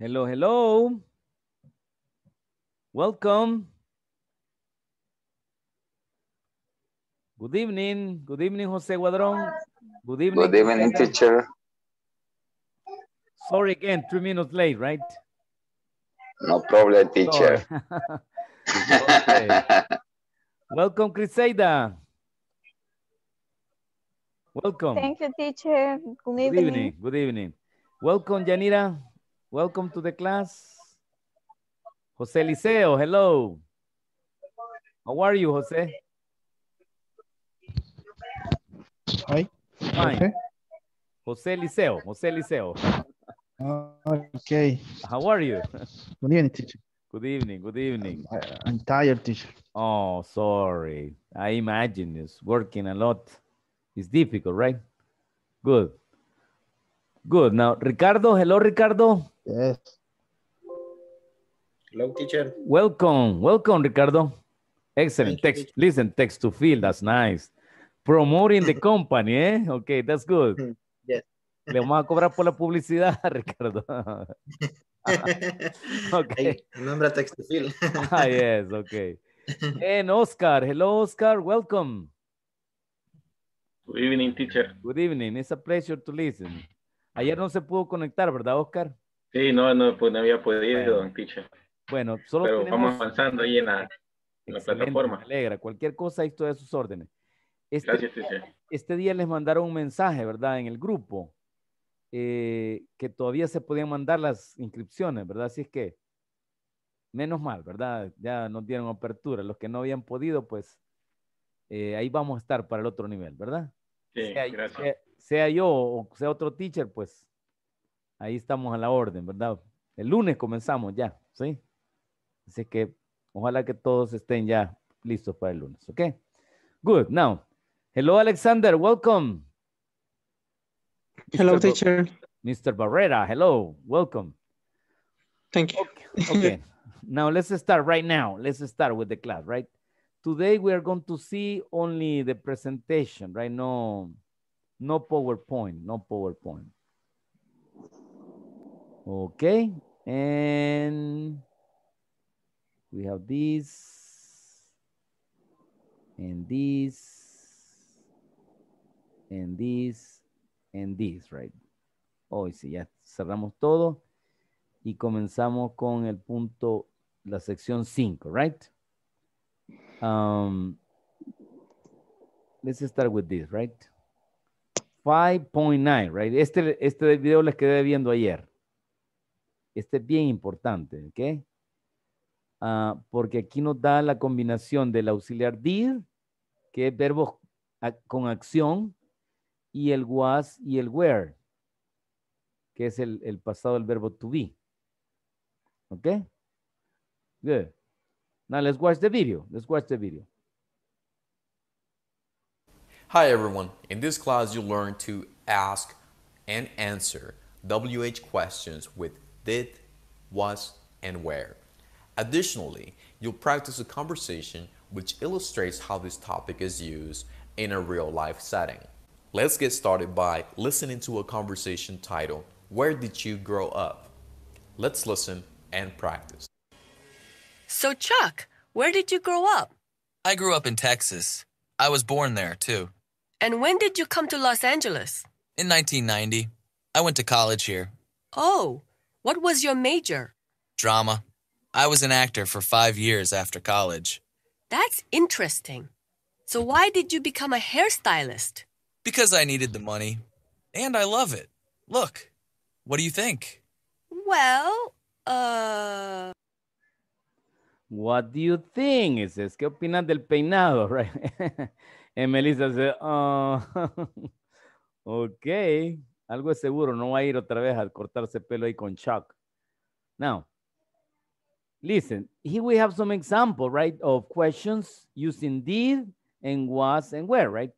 Hello, hello. Welcome. Good evening. Good evening, Jose Guadron. Good evening. Good evening, teacher. Sorry again, three minutes late, right? No problem, teacher. Welcome, Crusader. Welcome. Thank you, teacher. Good evening. Good evening. Good evening. Welcome, Janira. Welcome to the class. Jose Liceo, hello. How are you, Jose? Hi. Fine. Jose Liceo, Jose Liceo. Ah, okay. How are you? Good evening, teacher. Good evening, good evening. I, am tired, teacher. Oh, sorry. I imagine it's working a lot. It's difficult, right? Good. Good. Now, Ricardo, hello, Ricardo. Yes. Hello, teacher. Welcome, welcome, Ricardo. Excellent. text, listen, text to feel. That's nice. Promoting the company, eh? Okay, that's good. Hmm, yes. Le vamos a cobrar por la publicidad, Ricardo. okay. Nombre text to feel. ah, yes, okay. And Oscar, hello, Oscar. Welcome. Good evening, teacher. Good evening. It's a pleasure to listen. Ayer no se pudo conectar, ¿verdad, Oscar? Sí, no, no, pues no había podido, bueno. don Bueno, solo Pero vamos avanzando ahí en la, en plataforma. Me alegra. Cualquier cosa, ahí estoy a sus órdenes. Este, Gracias, día, este día les mandaron un mensaje, ¿verdad? En el grupo, eh, que todavía se podían mandar las inscripciones, ¿verdad? Así es que, menos mal, ¿verdad? Ya nos dieron apertura. Los que no habían podido, pues eh, ahí vamos a estar para el otro nivel, ¿verdad? Sí, gracias. sea, yo o sea otro teacher, pues ahí estamos a la orden, ¿verdad? El lunes comenzamos ya, ¿sí? Así que ojalá que todos estén ya listos para el lunes, ¿ok? Good. Now, hello Alexander, welcome. Hello, teacher. Mr. Barrera, hello, welcome. Thank you. Okay. okay. now let's start right now. Let's start with the class, right? Today we are going to see only the presentation, right? No, no PowerPoint, no PowerPoint. Okay, and we have this, and this, and this, and this, right? Hoy oh, sí, ya cerramos todo y comenzamos con el punto, la sección 5, right? Um, let's start with this, right? 5.9, right? Este, este video les quedé viendo ayer. Este es bien importante, ¿ok? Ah, porque aquí nos da la combinación del auxiliar did, que es verbo con acción, y el was y el were, que es el, pasado del verbo to be. ¿Ok? Good. Now let's watch the video. Let's watch the video. Hi everyone. In this class, you'll learn to ask and answer WH questions with did, was, and where. Additionally, you'll practice a conversation which illustrates how this topic is used in a real life setting. Let's get started by listening to a conversation titled, Where Did You Grow Up? Let's listen and practice. So, Chuck, where did you grow up? I grew up in Texas. I was born there, too. And when did you come to Los Angeles? In 1990. I went to college here. Oh, what was your major? Drama. I was an actor for five years after college. That's interesting. So, why did you become a hairstylist? Because I needed the money. And I love it. Look, what do you think? Well, uh. What do you think? is es ¿qué opinas del peinado? Right? and Melissa said, oh, okay. Algo es seguro, no va a ir otra vez a cortarse pelo ahí con Chuck. Now, listen, here we have some example, right, of questions using did and was and where, right?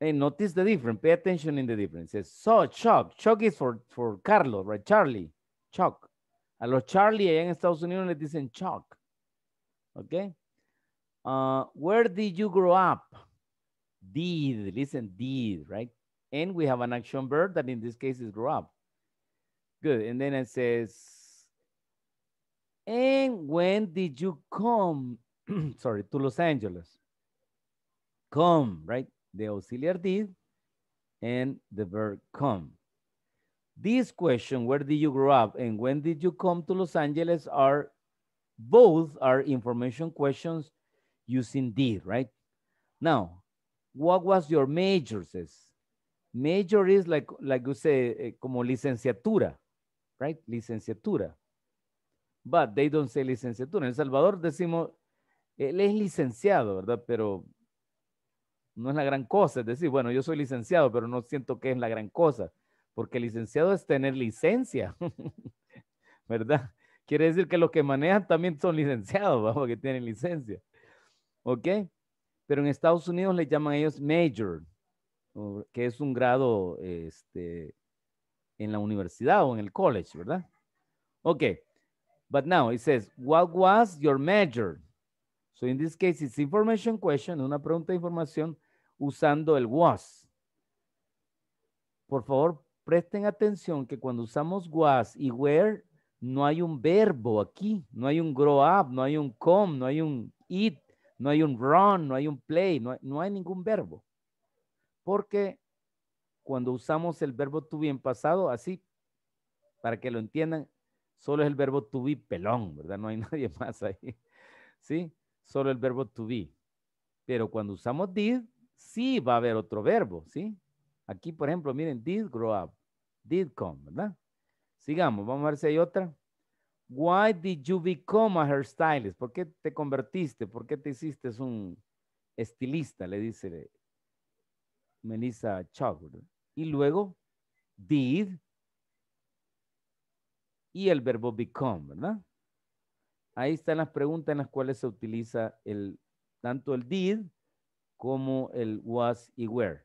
And notice the difference. Pay attention in the differences. So, Chuck. Chuck is for, for Carlos, right? Charlie. Chuck. A los Charlie allá en Estados Unidos le dicen Chuck. Okay? Uh, where did you grow up? Did. Listen, did, right? And we have an action verb that in this case is grow up. Good, and then it says, and when did you come, sorry, to Los Angeles? Come, right? The auxiliary did and the verb come. This question, where did you grow up and when did you come to Los Angeles are both are information questions using did, right? Now, what was your major, says? Major es like, like you say, eh, como licenciatura, right? Licenciatura. But they don't say licenciatura. En El Salvador decimos, él es licenciado, ¿verdad? Pero no es la gran cosa. Es decir, bueno, yo soy licenciado, pero no siento que es la gran cosa. Porque licenciado es tener licencia, ¿verdad? Quiere decir que los que manejan también son licenciados, vamos, que tienen licencia. ¿Ok? Pero en Estados Unidos le llaman ellos major que es un grado este, en la universidad o en el college, ¿verdad? Ok, but now it says, what was your major? So in this case, it's information question, una pregunta de información usando el was. Por favor, presten atención que cuando usamos was y where, no hay un verbo aquí, no hay un grow up, no hay un come, no hay un eat, no hay un run, no hay un play, no hay ningún verbo. Porque cuando usamos el verbo to be en pasado, así, para que lo entiendan, solo es el verbo to be pelón, ¿verdad? No hay nadie más ahí. ¿Sí? Solo el verbo to be. Pero cuando usamos did, sí va a haber otro verbo, ¿sí? Aquí, por ejemplo, miren, did grow up, did come, ¿verdad? Sigamos, vamos a ver si hay otra. Why did you become a hairstylist? ¿Por qué te convertiste? ¿Por qué te hiciste un estilista? Le dice Melissa Chaud. Y luego did y el verbo become, ¿verdad? Ahí están las preguntas en las cuales se utiliza el, tanto el did como el was y were.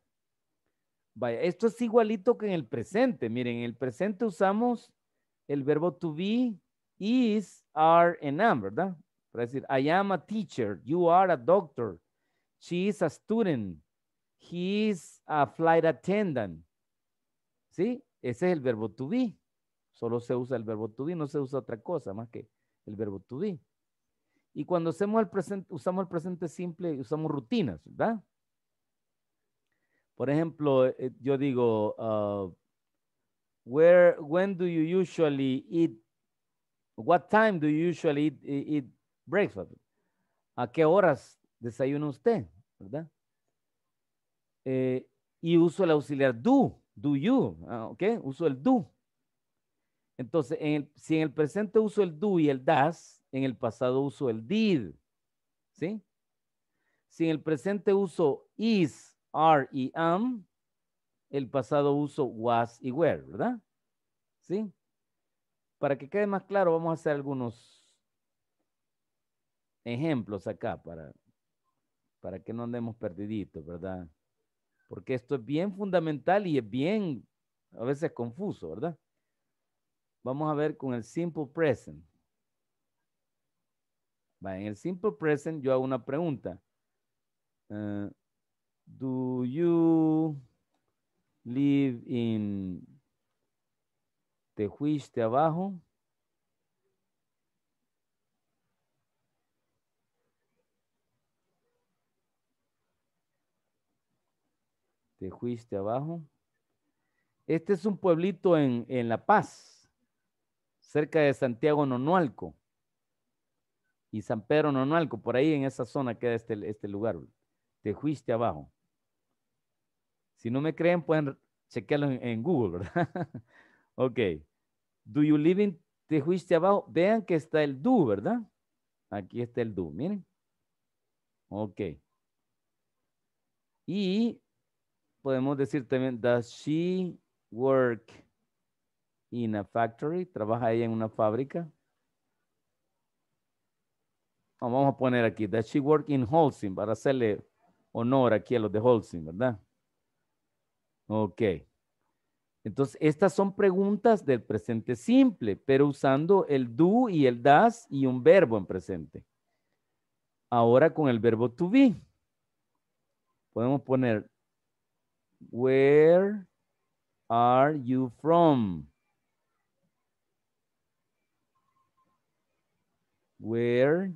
Vaya, esto es igualito que en el presente. Miren, en el presente usamos el verbo to be, is, are, and am, ¿verdad? Para decir, I am a teacher, you are a doctor, she is a student, He is a flight attendant. ¿Sí? Ese es el verbo to be. Solo se usa el verbo to be, no se usa otra cosa más que el verbo to be. Y cuando hacemos el presente, usamos el presente simple, usamos rutinas, ¿verdad? Por ejemplo, eh, yo digo, uh, where, when do you usually eat? What time do you usually eat breakfast? ¿A qué horas desayuna usted? ¿Verdad? Eh, y uso el auxiliar do, do you, ah, ¿ok? Uso el do. Entonces, si en el presente uso el do y el das, en el pasado uso el did, ¿sí? Si en el presente uso is, are y am, el pasado uso was y were, ¿verdad? ¿Sí? Para que quede más claro, vamos a hacer algunos ejemplos acá para, para que no andemos perdiditos, ¿verdad? porque esto es bien fundamental y es bien a veces confuso, ¿verdad? Vamos a ver con el simple present. en el simple present yo hago una pregunta. Eh, do you live in Tehuiste de abajo? Te juiste abajo. Este es un pueblito en, La Paz, cerca de Santiago Nonualco y San Pedro Nonualco, por ahí en esa zona queda este, este lugar. Te juiste abajo. Si no me creen, pueden chequearlo en, Google, ¿verdad? ok. Do you live in te juiste abajo? Vean que está el do, ¿verdad? Aquí está el do, miren. Ok. Y podemos decir también, does she work in a factory? ¿Trabaja ella en una fábrica? vamos a poner aquí, does she work in Holcim? Para hacerle honor aquí a los de Holcim, ¿verdad? Ok. Entonces, estas son preguntas del presente simple, pero usando el do y el das y un verbo en presente. Ahora con el verbo to be. Podemos poner Where are you from? Where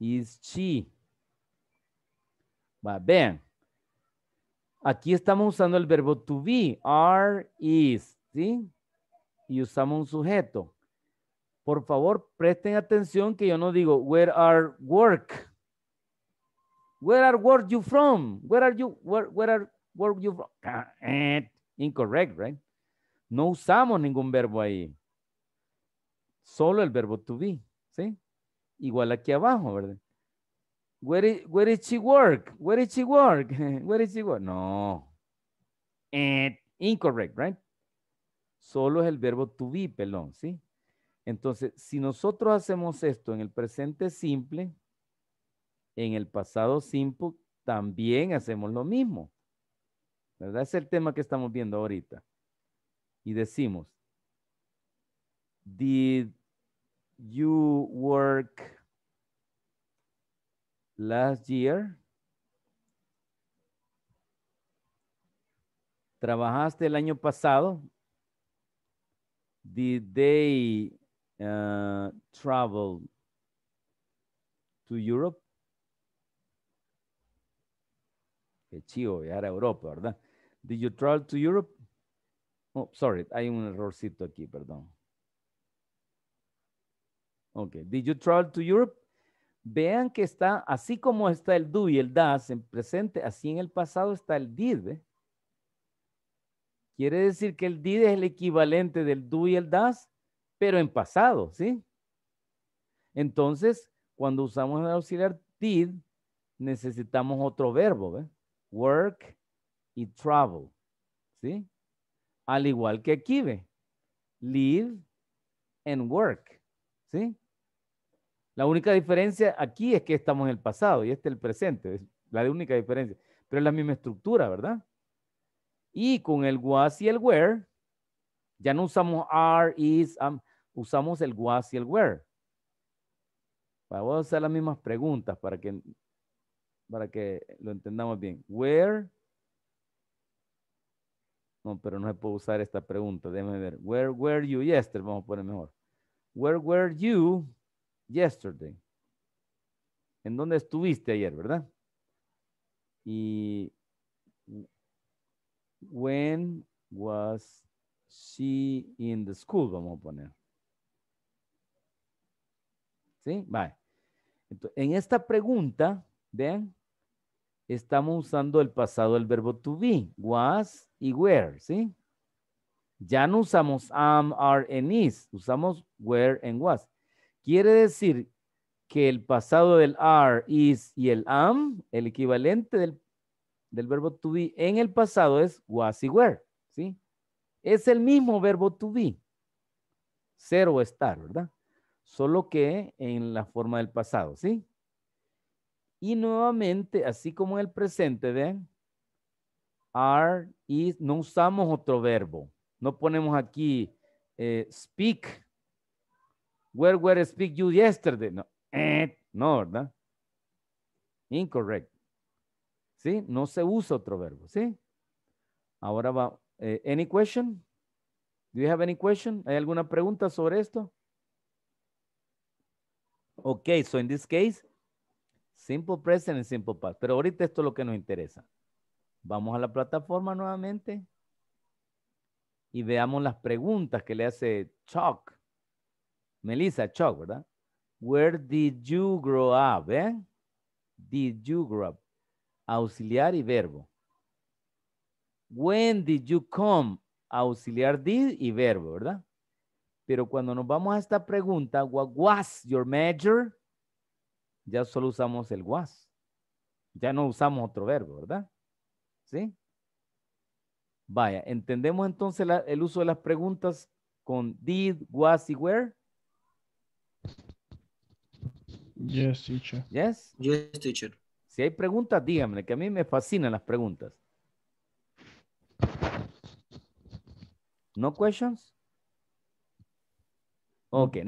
is she? Va, vean. Aquí estamos usando el verbo to be, are, is, ¿sí? Y usamos un sujeto. Por favor, presten atención que yo no digo, where are work? Where are work you from? Where are you, where, where are, were you ah, eh, Incorrect, right? No usamos ningún verbo ahí. Solo el verbo to be, ¿sí? Igual aquí abajo, ¿verdad? Where, is, where did she work? Where did she work? Where did she work? No. Eh, incorrect, right? Solo es el verbo to be, perdón, ¿sí? Entonces, si nosotros hacemos esto en el presente simple, en el pasado simple, también hacemos lo mismo. ¿verdad? Es el tema que estamos viendo ahorita. Y decimos, did you work last year? ¿Trabajaste el año pasado? Did they uh, travel to Europe? Qué chido, viajar a Europa, ¿verdad? Did you travel to Europe? Oh, sorry, hay un errorcito aquí, perdón. Ok, did you travel to Europe? Vean que está, así como está el do y el das en presente, así en el pasado está el did. ¿eh? Quiere decir que el did es el equivalente del do y el das, pero en pasado, ¿sí? Entonces, cuando usamos el auxiliar did, necesitamos otro verbo, ¿eh? Work, travel. ¿Sí? Al igual que aquí ve. Live and work. ¿Sí? La única diferencia aquí es que estamos en el pasado y este es el presente. Es la única diferencia. Pero es la misma estructura, ¿verdad? Y con el was y el where. ya no usamos are, is, am, usamos el was y el were. Vamos a hacer las mismas preguntas para que, para que lo entendamos bien. Where no, pero no puedo usar esta pregunta. Déjame ver. Where were you yesterday? Vamos a poner mejor. Where were you yesterday? ¿En dónde estuviste ayer, verdad? Y when was she in the school? Vamos a poner. ¿Sí? Vale. en esta pregunta, vean, estamos usando el pasado del verbo to be, was y were, ¿sí? Ya no usamos am, are, and is, usamos where and was. Quiere decir que el pasado del are, is y el am, el equivalente del, verbo to be en el pasado es was y were, ¿sí? Es el mismo verbo to be, ser o estar, ¿verdad? Solo que en la forma del pasado, ¿sí? Y nuevamente, así como en el presente, ¿ven? Are, is, no usamos otro verbo. No ponemos aquí eh, speak. Where were speak you yesterday? No, eh, no, ¿verdad? Incorrect. ¿Sí? No se usa otro verbo, ¿sí? Ahora va. Eh, any question? Do you have any question? ¿Hay alguna pregunta sobre esto? Ok, so in this case, Simple present and simple past. Pero ahorita esto es lo que nos interesa. Vamos a la plataforma nuevamente y veamos las preguntas que le hace Chuck. Melissa Chuck, ¿verdad? Where did you grow up? Eh? Did you grow up? Auxiliar y verbo. When did you come? Auxiliar did y verbo, ¿verdad? Pero cuando nos vamos a esta pregunta, what was your major? ya solo usamos el was. Ya no usamos otro verbo, ¿verdad? ¿Sí? Vaya, entendemos entonces el uso de las preguntas con did, was y where? Yes, teacher. Yes. Yes, teacher. Si hay preguntas, díganme, que a mí me fascinan las preguntas. No questions? Okay,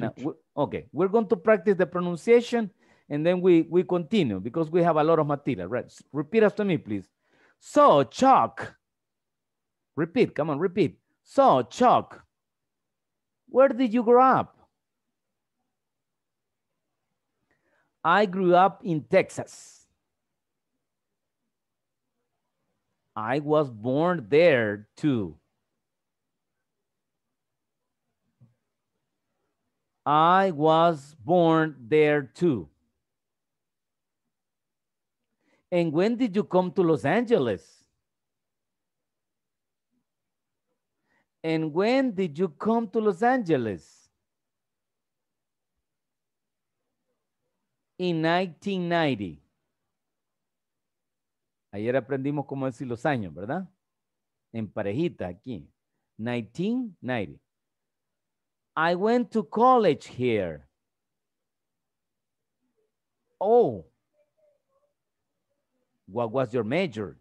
okay, we're going to practice the pronunciation and then we, we continue because we have a lot of material, right? Repeat after me, please. So Chuck, repeat, come on, repeat. So Chuck, where did you grow up? I grew up in Texas. I was born there too. I was born there too. And when did you come to Los Angeles? And when did you come to Los Angeles? In 1990. Ayer aprendimos cómo decir los años, ¿verdad? En parejita aquí. 1990. I went to college here. Oh, What was your major?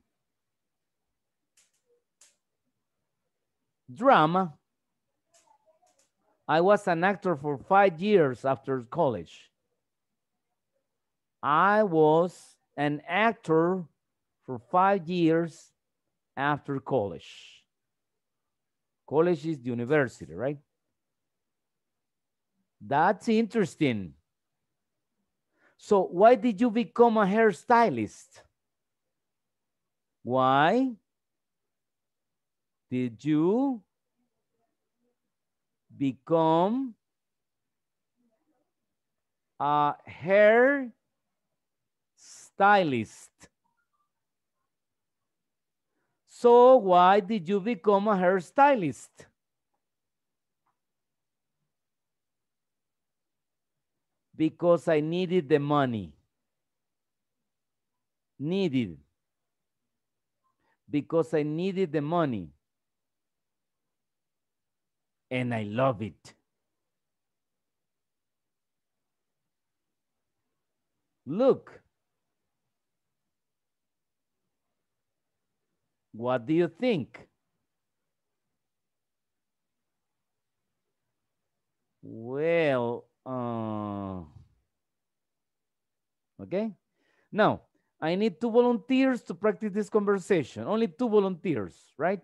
Drama. I was an actor for five years after college. I was an actor for five years after college. College is the university, right? That's interesting. So why did you become a hairstylist? Why did you become a hair stylist? So why did you become a hair stylist? Because I needed the money. Needed because I needed the money. And I love it. Look. What do you think? Well, uh, okay. Now, I need two volunteers to practice this conversation. Only two volunteers, right?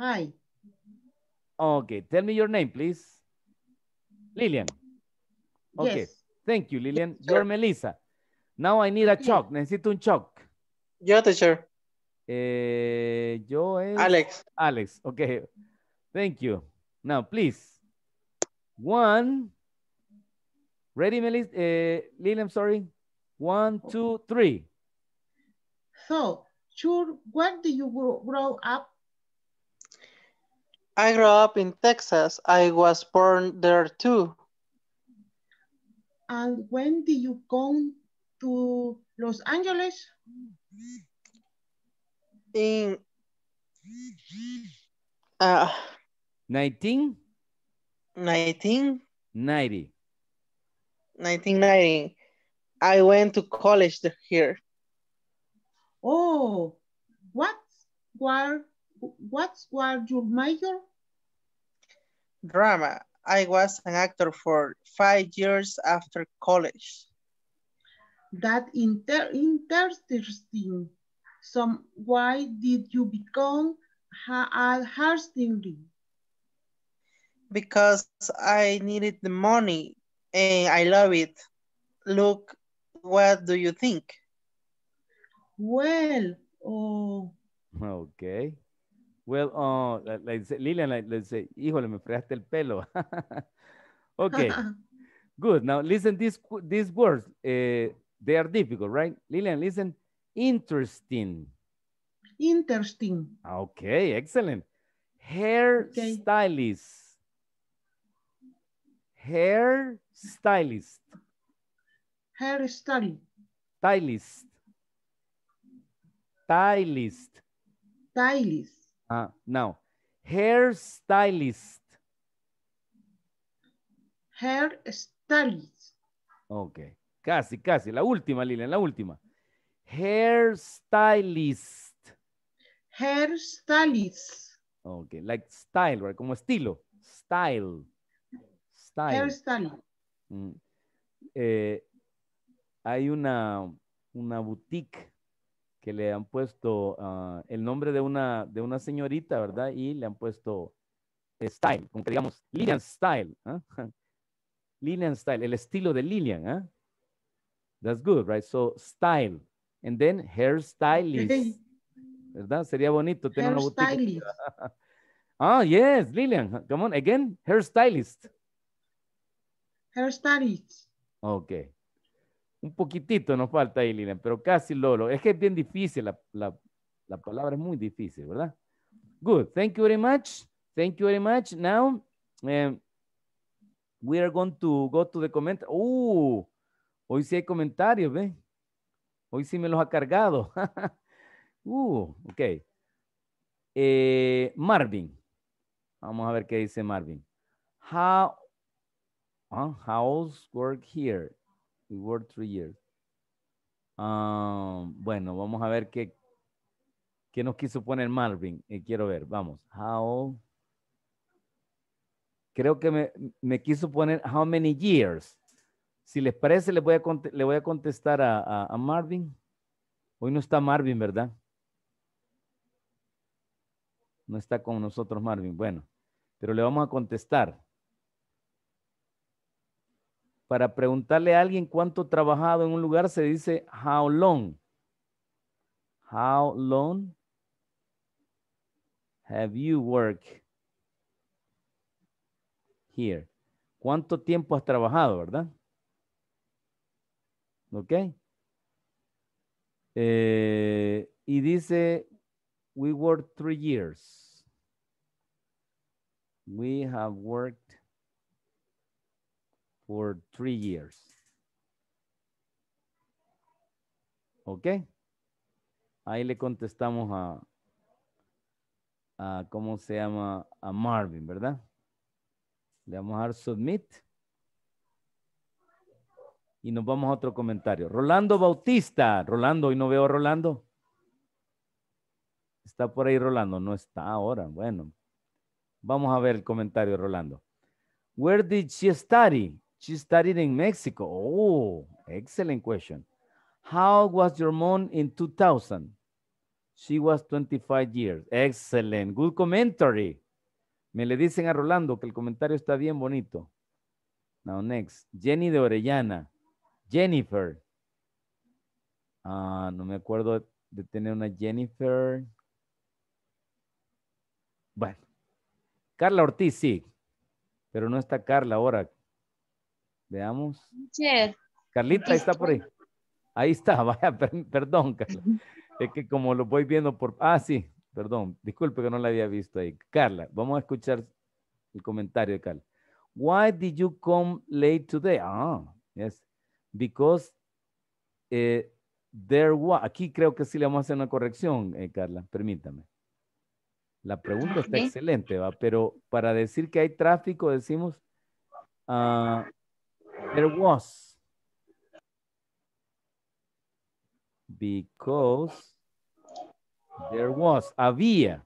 Hi. Okay, tell me your name, please. Lilian. Okay, yes. thank you, Lilian. Yes, You're Melissa. Now I need a chalk. Necesito un chalk. Yo, teacher. Eh, yo es... Alex. Alex, okay. Thank you. Now, please. One, Ready, Melis? Uh, Lily, I'm sorry. One, two, three. So, sure, where do you grow, up? I grew up in Texas. I was born there too. And when did you come to Los Angeles? In uh, 19? 1990. 1990. I went to college here. Oh, what were what were your major? Drama. I was an actor for five years after college. That inter interesting. So why did you become a hosting? Because I needed the money Eh, I love it. Look, what do you think? Well, oh. Okay. Well, oh, uh, let's say, Lilian, let's say, híjole, me fregaste el pelo. okay. Good. Now listen, these, these words, uh, they are difficult, right? Lilian, listen, interesting. Interesting. Ah, okay, excellent. Hair okay. stylist. Hair Stylist. Hairstyle. Stylist. Stylist. Stylist. Ah, now. Hairstylist. Hairstylist. Ok. Casi, casi. La última, Lilian, la última. Hairstylist. Hairstylist. Ok, like style, Como estilo. Style. Style. Mm. Eh, hay una, boutique que le han puesto ah, el nombre de una, de una señorita, ¿verdad? Y le han puesto Style, como que digamos, Lilian Style. ¿eh? ¿ah? Lilian Style, el estilo de Lilian. ¿ah? That's good, right? So, style. And then hairstylist. ¿Verdad? Sería bonito tener una boutique. ah, yes, Lilian. Come on, again, hairstylist. Okay. Ok. Un poquitito nos falta ahí, Lina, pero casi Lolo. Es que es bien difícil, la, palabra es muy difícil, ¿verdad? Good. Thank you very much. Thank you very much. Now, eh, we are going to go to the comment. Oh, hoy sí hay comentarios, ¿ve? Hoy sí me los ha cargado. uh, ok. Eh, Marvin. Vamos a ver qué dice Marvin. How How's work here. We work three years. Um, bueno, vamos a ver qué, qué nos quiso poner Marvin. Eh, quiero ver, vamos. How. Creo que me, quiso poner how many years. Si les parece, voy a, le voy a contestar a Marvin. Hoy no está Marvin, ¿verdad? No está con nosotros Marvin. Bueno, pero le vamos a contestar. Para preguntarle a alguien cuánto trabajado en un lugar se dice how long. How long have you worked here? ¿Cuánto tiempo has trabajado, verdad? ¿Ok? Eh, y dice, we worked three years. We have worked for three years. ¿Ok? Ahí le contestamos a, a, ¿cómo se llama? A Marvin, ¿verdad? Le vamos a dar submit. Y nos vamos a otro comentario. Rolando Bautista. Rolando, hoy no veo a Rolando. Está por ahí Rolando. No está ahora. Bueno. Vamos a ver el comentario, Rolando. Where did she study? She studied in Mexico. Oh, excellent question. How was your mom in 2000? She was 25 years. Excellent. Good commentary. Me le dicen a Rolando que el comentario está bien bonito. Now next. Jenny de Orellana. Jennifer. Ah, no me acuerdo de tener una Jennifer. Bueno. Carla Ortiz, sí. Pero no está Carla ahora. Veamos. Carlita, ahí está por ahí. Ahí está, vaya, perdón, Carla. Es que como lo voy viendo por... Ah, sí, perdón, disculpe que no la había visto ahí. Carla, vamos a escuchar el comentario de Carla. Why did you come late today? Ah, yes. Because eh, there was... Aquí creo que sí le vamos a hacer una corrección, eh, Carla, permítame. La pregunta está excelente, va, pero para decir que hay tráfico decimos... Ah, There was. Because there was, había.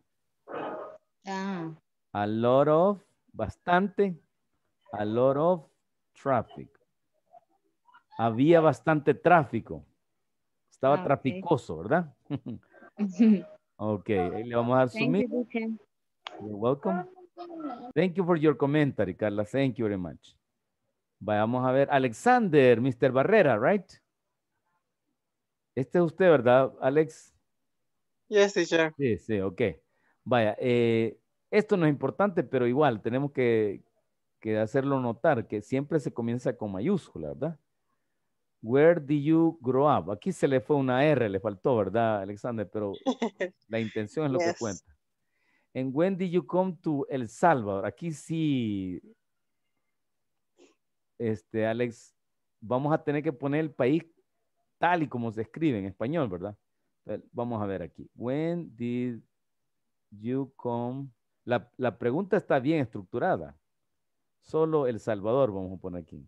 Ah. A lot of, bastante, a lot of traffic. Había bastante tráfico. Estaba ah, traficoso, ¿verdad? ok, le vamos a asumir. You're welcome. Thank you for your commentary, Carla. Thank you very much. Vayamos a ver. Alexander, Mr. Barrera, right? Este es usted, ¿verdad, Alex? Yes, teacher. Sí, sí, ok. Vaya, eh, esto no es importante, pero igual tenemos que, hacerlo notar que siempre se comienza con mayúscula, ¿verdad? Where did you grow up? Aquí se le fue una R, le faltó, ¿verdad, Alexander? Pero la intención es lo que cuenta. And when did you come to El Salvador? Aquí sí este, Alex, vamos a tener que poner el país tal y como se escribe en español, ¿verdad? Vamos a ver aquí. When did you come? La, pregunta está bien estructurada. Solo El Salvador, vamos a poner aquí.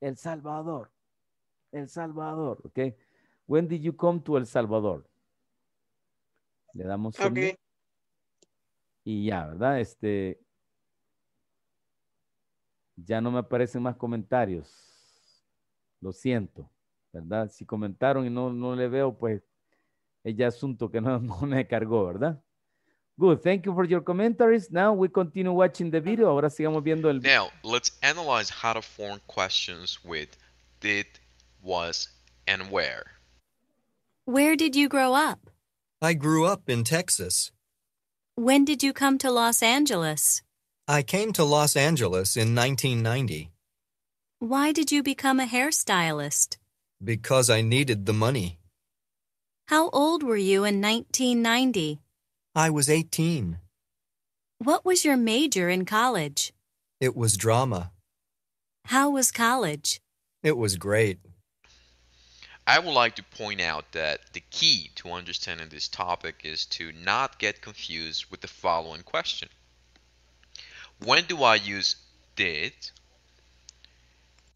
El Salvador. El Salvador, ¿ok? When did you come to El Salvador? Le damos. Ok. Y ya, ¿verdad? Este, ya no me aparecen más comentarios. Lo siento, ¿verdad? Si comentaron y no, le veo, pues es ya asunto que no, me cargó, ¿verdad? Good. Thank you for your commentaries. Now we continue watching the video. Ahora sigamos viendo el Now, let's analyze how to form questions with did, was, and where. Where did you grow up? I grew up in Texas. When did you come to Los Angeles? I came to Los Angeles in 1990. Why did you become a hairstylist? Because I needed the money. How old were you in 1990? I was 18. What was your major in college? It was drama. How was college? It was great. I would like to point out that the key to understanding this topic is to not get confused with the following question when do I use did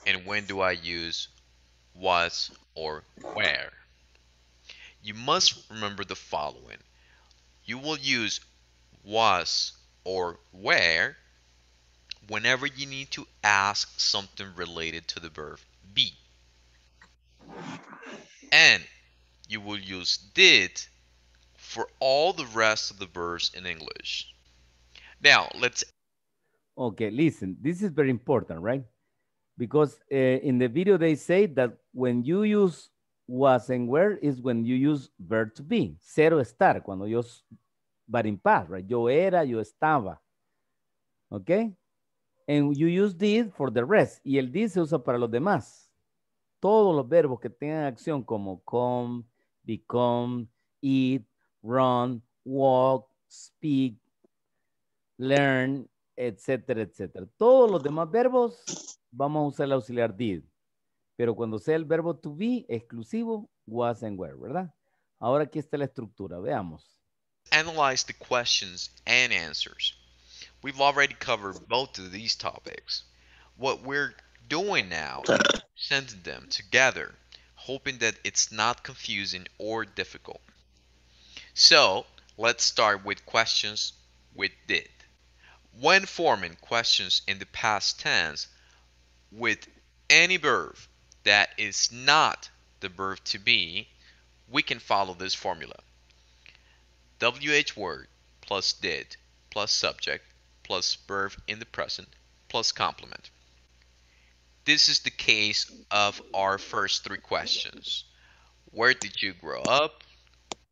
and when do I use was or where? You must remember the following. You will use was or where whenever you need to ask something related to the verb be. And you will use did for all the rest of the verbs in English. Now, let's Okay, listen, this is very important, right? Because eh, in the video they say that when you use was and where is when you use verb to be. Cero estar, cuando yo but in past, right? Yo era, yo estaba. Okay? And you use did for the rest. Y el did se usa para los demás. Todos los verbos que tengan acción como come, become, eat, run, walk, speak, learn, etcétera, etcétera. Todos los demás verbos vamos a usar el auxiliar did. Pero cuando sea el verbo to be exclusivo, was and were, ¿verdad? Ahora aquí está la estructura, veamos. Analyze the questions and answers. We've already covered both of these topics. What we're doing now is sending them together, hoping that it's not confusing or difficult. So, let's start with questions with did. When forming questions in the past tense with any verb that is not the verb to be, we can follow this formula. WH word plus did plus subject plus verb in the present plus complement. This is the case of our first three questions. Where did you grow up?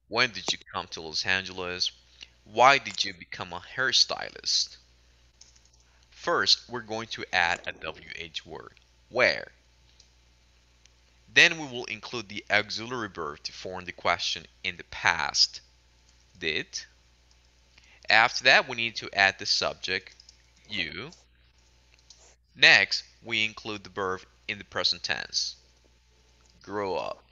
When did you come to Los Angeles? Why did you become a hairstylist? First, we're going to add a WH word, where. Then we will include the auxiliary verb to form the question in the past, did. After that, we need to add the subject, you. Next, we include the verb in the present tense, grow up.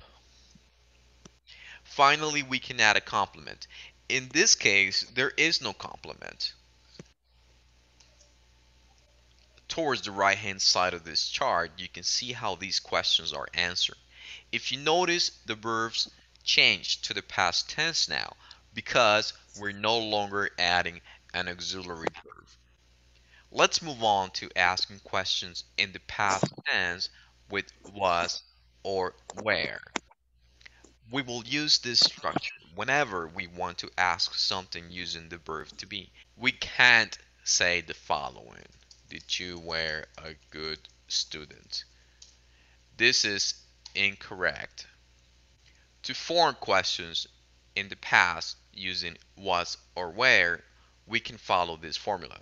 Finally, we can add a complement. In this case, there is no complement. towards the right hand side of this chart, you can see how these questions are answered. If you notice, the verbs change to the past tense now because we're no longer adding an auxiliary verb. Let's move on to asking questions in the past tense with was or where. We will use this structure whenever we want to ask something using the verb to be. We can't say the following that you were a good student. This is incorrect. To form questions in the past using was or where, we can follow this formula.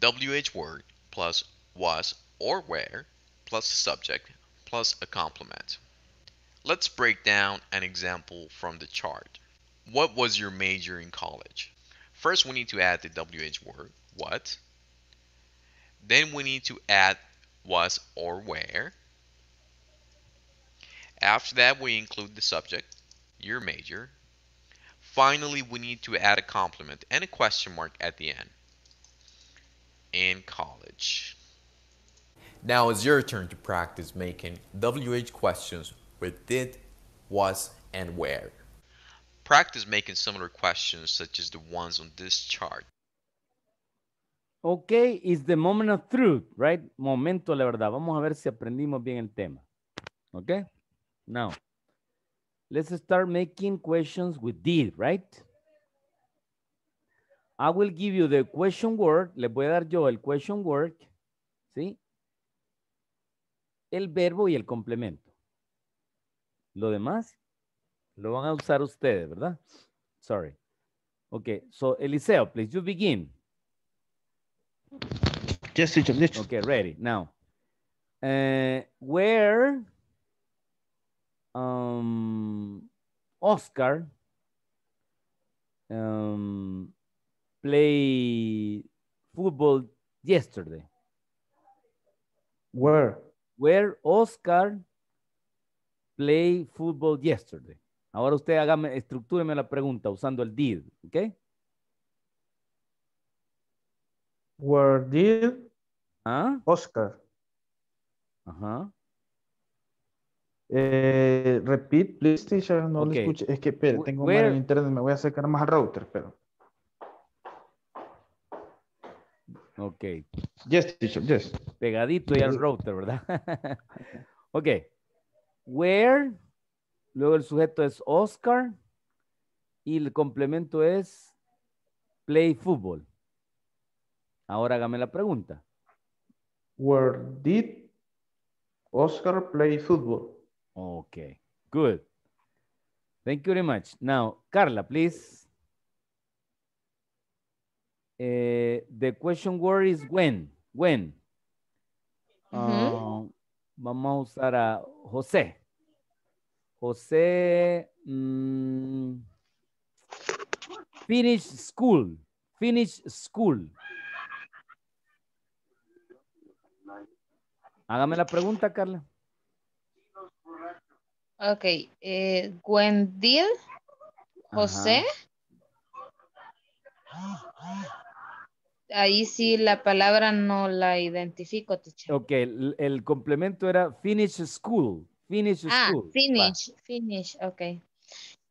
WH word plus was or where plus subject plus a complement. Let's break down an example from the chart. What was your major in college? First, we need to add the WH word, what, then we need to add was or where. After that, we include the subject, your major. Finally, we need to add a complement and a question mark at the end. In college. Now it's your turn to practice making WH questions with did, was, and where. Practice making similar questions such as the ones on this chart. Okay, is the moment of truth, right? Momento de la verdad. Vamos a ver si aprendimos bien el tema. Okay? Now, let's start making questions with did, right? I will give you the question word. Les voy a dar yo el question word, ¿sí? El verbo y el complemento. Lo demás lo van a usar ustedes, ¿verdad? Sorry. Okay, so Eliseo, please, you begin. Yes, Okay, ready. Now, eh, where um, Oscar um, play football yesterday? Where? Where Oscar play football yesterday. Ahora usted haga estructúreme la pregunta usando el did, ¿ok? Where did ¿Ah? Oscar? Eh, repeat, please, teacher. No le lo escuché. Es que, tengo un internet. Me voy a acercar más al router, pero. Ok. Yes, teacher, yes. Pegadito y al router, ¿verdad? ok. Where, luego el sujeto es Oscar y el complemento es play football. Ahora hágame la pregunta. Where did Oscar play football? Okay, good. Thank you very much. Now, Carla, please. Eh, the question word is when. When. Mm-hmm. Uh, vamos a usar a José. José finish mm, finished school. Finished school. Hágame la pregunta, Carla. Ok. Eh, Gwendil, José. Ahí sí la palabra no la identifico, teacher. Ok, el, complemento era finish school. Finish ah, school. Finish, finish, ok.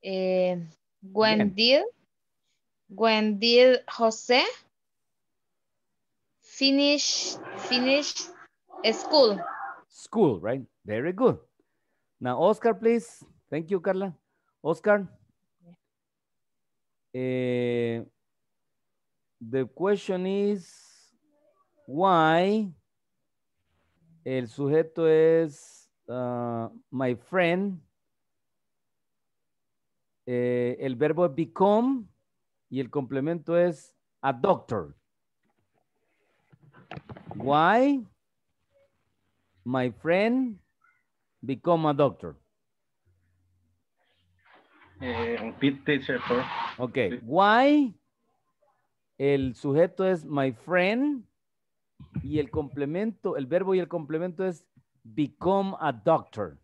Eh, Gwendil, Gwendil José. Finish, finish School. School, right? Very good. Now, Oscar, please. Thank you, Carla. Oscar. Eh, the question is, why el sujeto es uh, my friend. Eh, el verbo es become y el complemento es a doctor. Why My friend become a doctor. Eh, ok. Why? El sujeto es my friend y el complemento, el verbo y el complemento es become a doctor.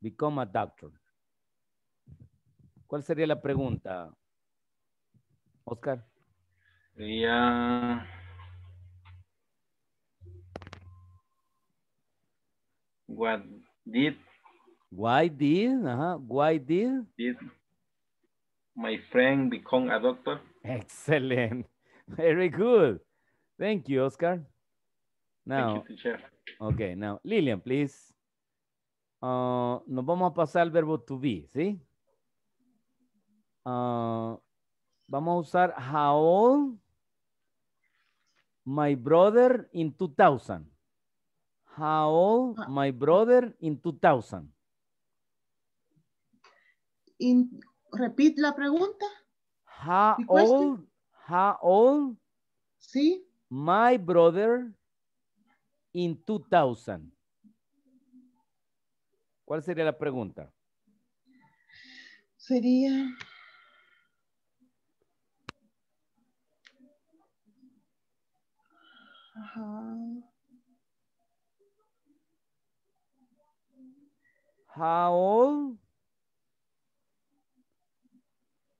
Become a doctor. ¿Cuál sería la pregunta, Oscar? Sería... What did Why did, why did my friend become a doctor? Excellent. Very good. Thank you, Oscar. Now, Thank you, teacher. Okay, now, Lilian, please. Uh, nos vamos a pasar al verbo to be, ¿sí? Uh, vamos a usar how my brother in 2000. How old ah. my brother in 2000? In, repeat la pregunta. How old, how old sí. my brother in 2000? ¿Cuál sería la pregunta? Sería... How old?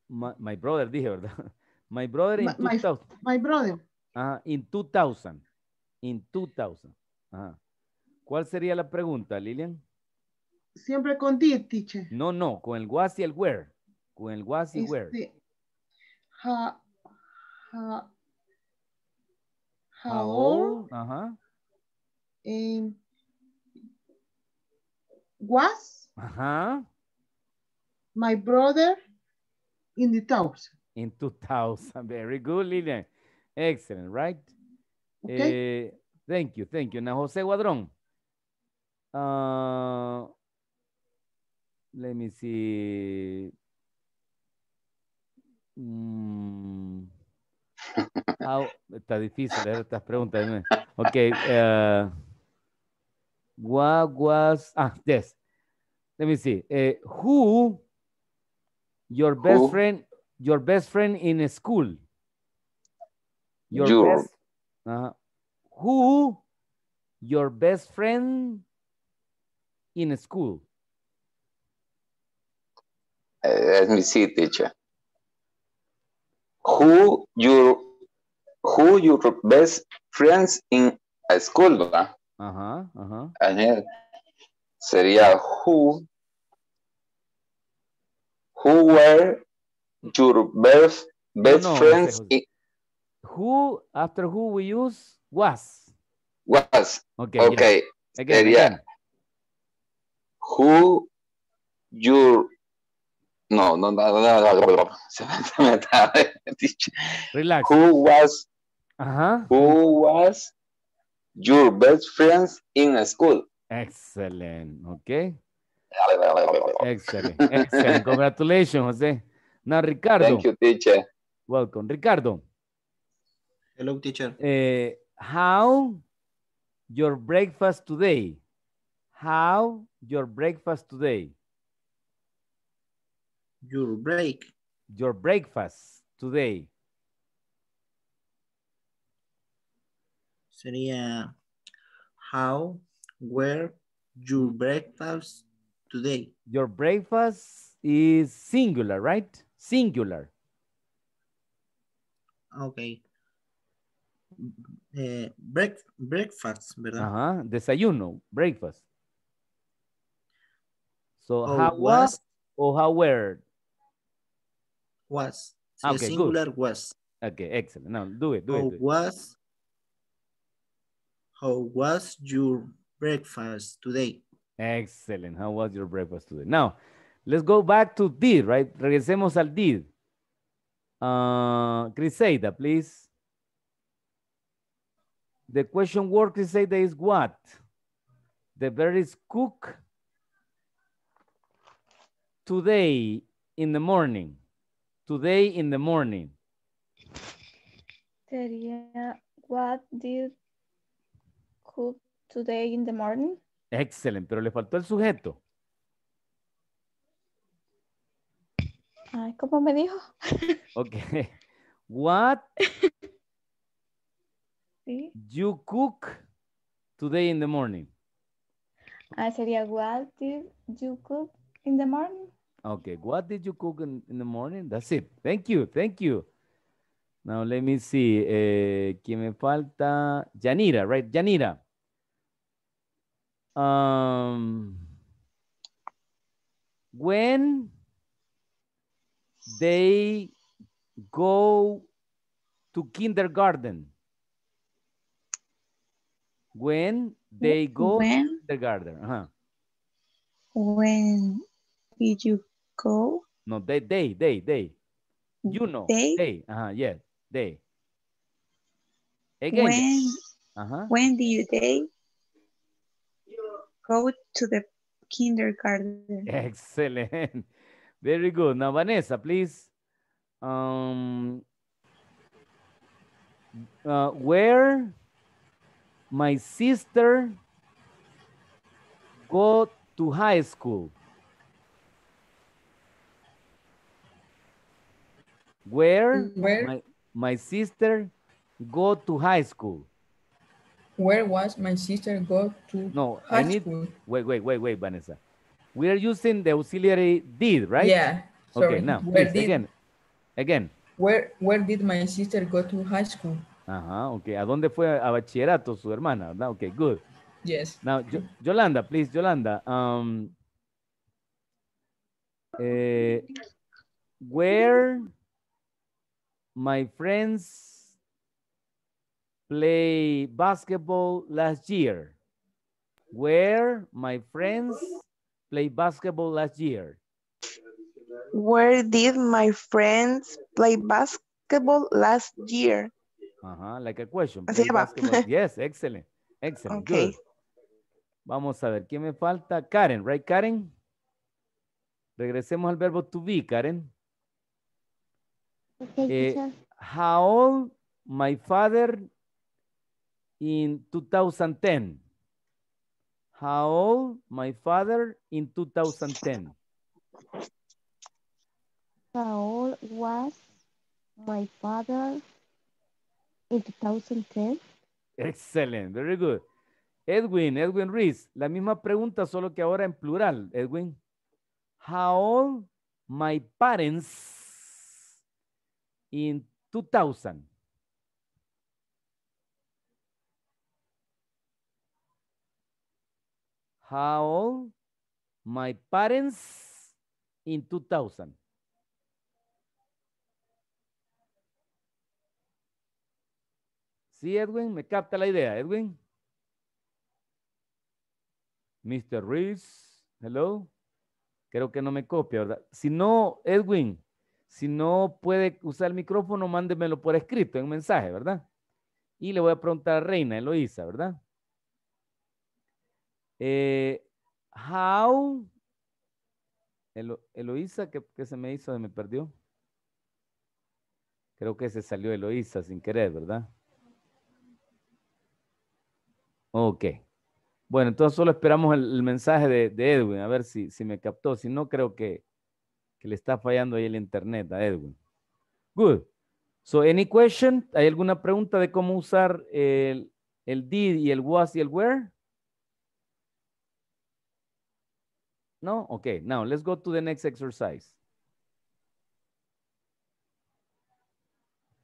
My, brother, dije, ¿verdad? My brother in 2000. My brother. Ah, in 2000. In 2000. Ajá. ¿Cuál sería la pregunta, Lilian? Siempre con did, teacher. No, no, con el was y el where. Con el was y este, where. Ha, ha, how, old? Ajá. In was Ajá. my brother in the thousand In 2000. Very good, Lilian. Excellent, right? Okay. Eh, thank you, thank you. Now, Jose Guadrón. Uh, let me see. Mm. How, está difícil estas preguntas. Okay. Uh, What was, ah, yes. Let me see. Uh, who, your best who? friend, your best friend in school? Your best, uh, who, your best friend in school? Uh, let me see, teacher. Who your who your best friends in a school? Ba? Ajá, ajá. sería who, who were your best, best friends? Who, after who we use was. Was. Okay. Okay. who your no, no, no, no, no Relax. Who was, Ajá. who was your best friends in school. Excellent. Okay. Excellent. Excellent. Congratulations, Jose. Now, Ricardo. Thank you, teacher. Welcome. Ricardo. Hello, teacher. Uh, how your breakfast today? How your breakfast today? Your break. Your breakfast today. Sería, how were your breakfast today? Your breakfast is singular, right? Singular. Okay. uh, break, breakfast, ¿verdad? huh desayuno, breakfast. So oh, how was, or how were? Was. Ah, okay, singular good. was. Okay, excellent. Now do it, do oh, it. Do was how was your breakfast today? Excellent. How was your breakfast today? Now, let's go back to did, right? Regresemos al did. Uh, Criseida, please. The question word Criseida is what? The berries cook today in the morning. Today in the morning. Sería, what did today in the morning? Excelente, pero le faltó el sujeto. Ay, ¿cómo me dijo? Ok. What you cook today in the morning? Ah, sería what did you cook in the morning? Okay, what did you cook in, in the morning? That's it. Thank you, thank you. Now let me see. Eh, ¿Quién me falta? Yanira, right? Yanira. um, when they go to kindergarten. When they go when, to kindergarten. -huh. When did you go? No, they, they, they, they. You know, they, they. Uh -huh, yes, yeah, they. Again. When, uh -huh. when do you they? go to the kindergarten. Excellent. Very good. Now, Vanessa, please. Um, uh, where my sister go to high school. Where, where? My, my sister go to high school. Where was my sister go to No, I need, school? wait, wait, wait, wait, Vanessa. We are using the auxiliary did, right? Yeah. Sorry. Okay, now, where please, did, again. Again. Where, where did my sister go to high school? Ajá, uh -huh, ok. ¿A dónde fue a bachillerato su hermana? ¿verdad? Ok, good. Yes. Now, Jolanda, Yolanda, please, Yolanda. Um, eh, where my friends play basketball last year? Where my friends play basketball last year? Where did my friends play basketball last year? like a question. yes, excellent. Excellent. Okay. Vamos a ver, ¿qué me falta? Karen, right, Karen? Regresemos al verbo to be, Karen. Okay, eh, how old my father in 2010? How old my father in 2010? How old was my father in 2010? Excellent, very good. Edwin, Edwin Ruiz, la misma pregunta, solo que ahora en plural, Edwin. How old my parents in 2000? how old my parents in 2000. Sí, Edwin, me capta la idea, Edwin. Mr. Reese, hello. Creo que no me copia, ¿verdad? Si no, Edwin, si no puede usar el micrófono, mándemelo por escrito en un mensaje, ¿verdad? Y le voy a preguntar a Reina, Eloisa, ¿verdad? Eh, how, Eloisa, ¿qué, se me hizo? me perdió? Creo que se salió Eloisa sin querer, ¿verdad? Ok. Bueno, entonces solo esperamos el, mensaje de, Edwin, a ver si, si, me captó. Si no, creo que, le está fallando ahí el internet a Edwin. Good. So, any question? ¿Hay alguna pregunta de cómo usar el, el did y el was y el where? No? Okay, now let's go to the next exercise.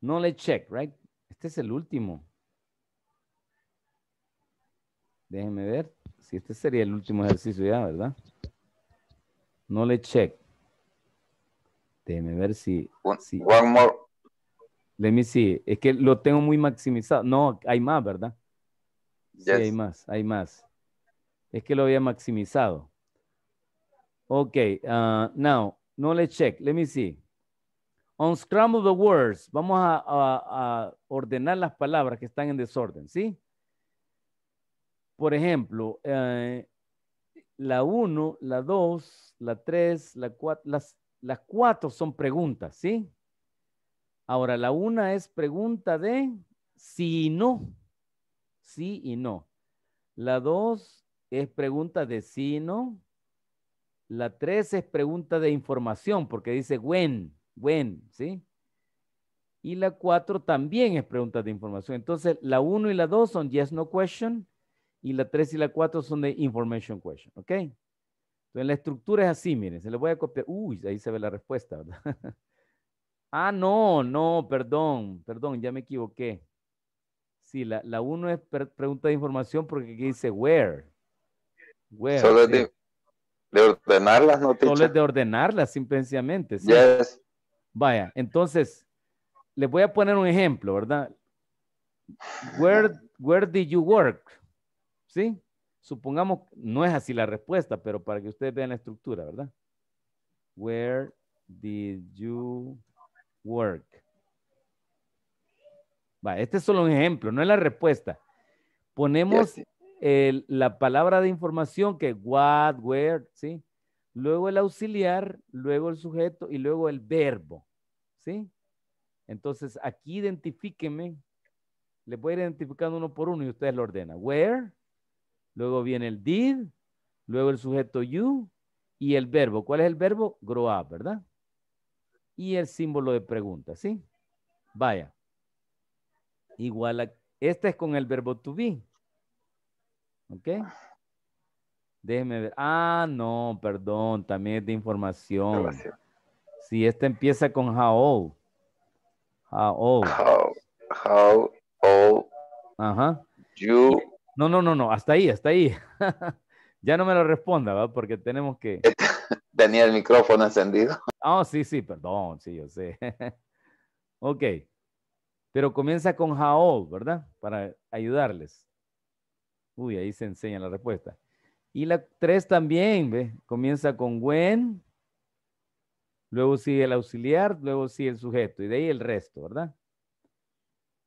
no let's check, right? Este es el último. déjeme ver si este sería el último ejercicio ya, ¿verdad? no le check. déjeme ver si... One, more. Let me see. Es que lo tengo muy maximizado. No, hay más, ¿verdad? Sí, hay más, hay más. Es que lo había maximizado. Okay, uh, now, no let's check. Let me see. Unscramble the words. Vamos a, a, ordenar las palabras que están en desorden, ¿sí? Por ejemplo, eh, la 1, la 2, la 3, la 4, las, las 4 son preguntas, ¿sí? Ahora, la 1 es pregunta de sí y no. Sí y no. La 2 es pregunta de sí y no. La 3 es pregunta de información porque dice when, when, ¿sí? Y la 4 también es pregunta de información. Entonces, la 1 y la 2 son yes, no question. Y la 3 y la 4 son de information question, ¿ok? Entonces, la estructura es así, miren, se le voy a copiar. Uy, ahí se ve la respuesta, ¿verdad? ah, no, no, perdón, perdón, ya me equivoqué. Sí, la, 1 es pregunta de información porque aquí dice where. Where. De ordenar las noticias. no es de ordenarlas, simplemente. ¿sí? Vaya, entonces, les voy a poner un ejemplo, ¿verdad? Where, where did you work? ¿Sí? Supongamos, no es así la respuesta, pero para que ustedes vean la estructura, ¿verdad? Where did you work? Va, este es solo un ejemplo, no es la respuesta. Ponemos la palabra de información que what, where, ¿sí? Luego el auxiliar, luego el sujeto y luego el verbo, ¿sí? Entonces aquí identifíqueme, les voy a ir identificando uno por uno y ustedes lo ordenan. Where, luego viene el did, luego el sujeto you y el verbo. ¿Cuál es el verbo? Grow up, ¿verdad? Y el símbolo de pregunta, ¿sí? Vaya. Igual, a, este es con el verbo to be. ¿Ok? Déjeme ver. Ah, no, perdón, también es de información. Sí, esta empieza con how. How. How. How. Ajá. You. No, no, no, no, hasta ahí, hasta ahí. ya no me lo responda, ¿verdad? Porque tenemos que... Este, tenía el micrófono encendido. Ah, sí, sí, perdón, sí, yo sé. ok. Pero comienza con how, ¿verdad? Para ayudarles. Uy, ahí se enseña la respuesta. Y la 3 también, ¿ves? Comienza con when, luego sigue el auxiliar, luego sigue el sujeto y de ahí el resto, ¿verdad?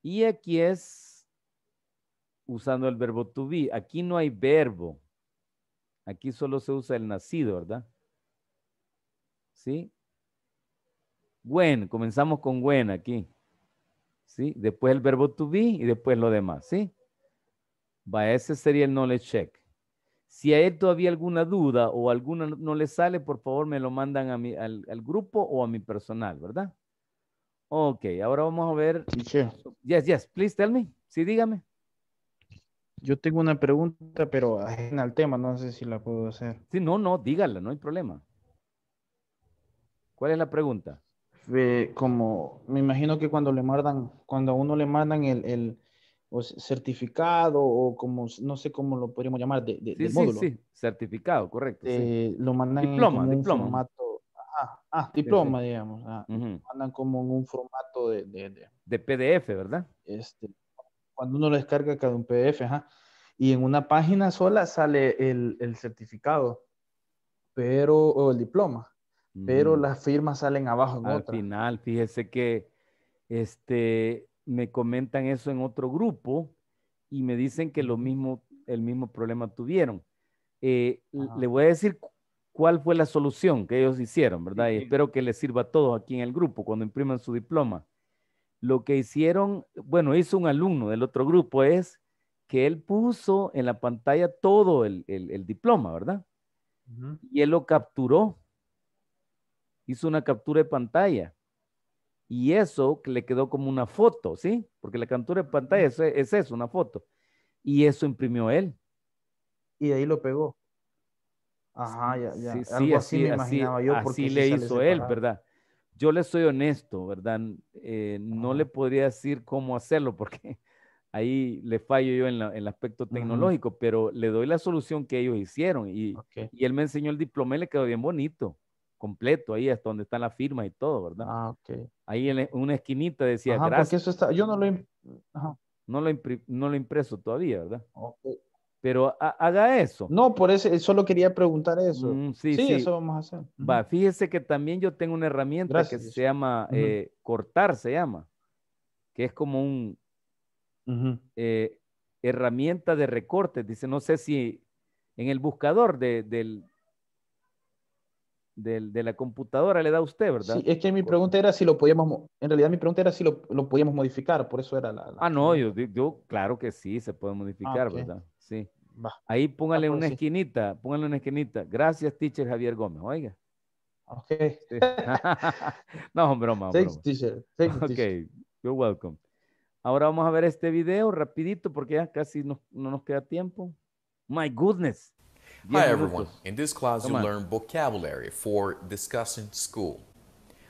Y aquí es usando el verbo to be. Aquí no hay verbo. Aquí solo se usa el nacido, ¿verdad? ¿Sí? When, comenzamos con when aquí. ¿Sí? Después el verbo to be y después lo demás, ¿sí? Va, ese sería el knowledge check. Si hay todavía alguna duda o alguna no le sale, por favor me lo mandan a al, grupo o a mi personal, ¿verdad? Ok, ahora vamos a ver. Yes, yes, please tell me. Sí, dígame. Yo tengo una pregunta, pero ajena al tema, no sé si la puedo hacer. Sí, no, no, dígala, no hay problema. ¿Cuál es la pregunta? como me imagino que cuando le mandan, cuando a uno le mandan el certificado o como, no sé cómo lo podríamos llamar, de, de, sí, Sí, certificado, correcto. Eh, lo mandan diploma, en diploma. un formato, ah, diploma, digamos. Ah, mandan como en un formato de, de, PDF, ¿verdad? Este, cuando uno lo descarga cada un PDF, Y en una página sola sale el, certificado, pero, o el diploma, pero las firmas salen abajo en Al Al final, fíjese que este, me comentan eso en otro grupo y me dicen que lo mismo, el mismo problema tuvieron. Eh, le voy a decir cuál fue la solución que ellos hicieron, ¿verdad? Y espero que les sirva a todos aquí en el grupo cuando impriman su diploma. Lo que hicieron, bueno, hizo un alumno del otro grupo es que él puso en la pantalla todo el, el, diploma, ¿verdad? Y él lo capturó. Hizo una captura de pantalla y eso le quedó como una foto, ¿sí? Porque la captura de pantalla es, eso, una foto. Y eso imprimió él. Y ahí lo pegó. Ajá, ya, ya. Algo así, me imaginaba yo. Porque así le hizo él, ¿verdad? Yo le soy honesto, ¿verdad? Eh, no le podría decir cómo hacerlo porque ahí le fallo yo en, el aspecto tecnológico, pero le doy la solución que ellos hicieron y, y él me enseñó el diploma y le quedó bien bonito completo, ahí hasta donde está la firma y todo, ¿verdad? Ah, ok. Ahí en e, una esquinita decía, Ajá, gracias. Porque eso está, yo no lo, No, lo impreso todavía, ¿verdad? Okay. Pero haga eso. No, por eso, solo quería preguntar eso. Mm, sí, sí, eso vamos a hacer. Va, fíjese que también yo tengo una herramienta que se llama eh, cortar, se llama, que es como un... Eh, herramienta de recortes, dice, no sé si en el buscador de, del, de, la computadora le da usted, ¿verdad? Sí, es que mi pregunta era si lo podíamos, en realidad mi pregunta era si lo, podíamos modificar, por eso era la... Ah, no, yo, yo, claro que sí, se puede ah, modificar, ¿verdad? Sí. Ahí póngale una esquinita, póngale una esquinita. Gracias, teacher Javier Gómez, oiga. Ok. no, broma, Thanks, Teacher. ok, you're welcome. Ahora vamos a ver este video rapidito porque ya casi no, no nos queda tiempo. My goodness. Hi everyone. In this class you learn vocabulary for discussing school.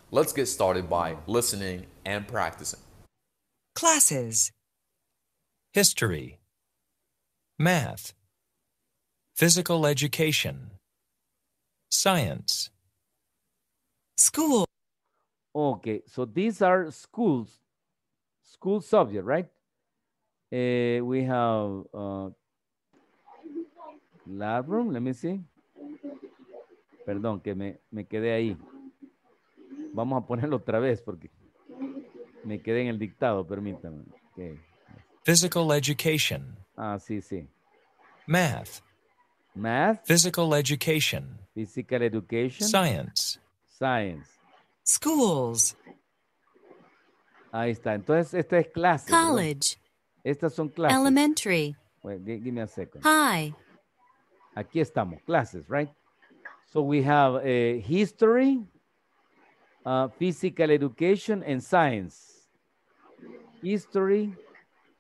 Let's get started by listening and practicing. Classes History Math Physical Education Science School Okay, so these are schools, school subject, right? Uh, we have uh, Lab room, let me see. Perdón, que me, me quedé ahí. Vamos a ponerlo otra vez porque me quedé en el dictado, permítame. Physical education. Ah, sí, sí. Math. Math. Physical education. Physical education. Science. Science. Schools. Ahí está. Entonces, esta es clase. College. Estas son clases. Elementary. Wait, give me a second. High. Aquí estamos, classes, right? So we have uh, history, uh, physical education, and science. History,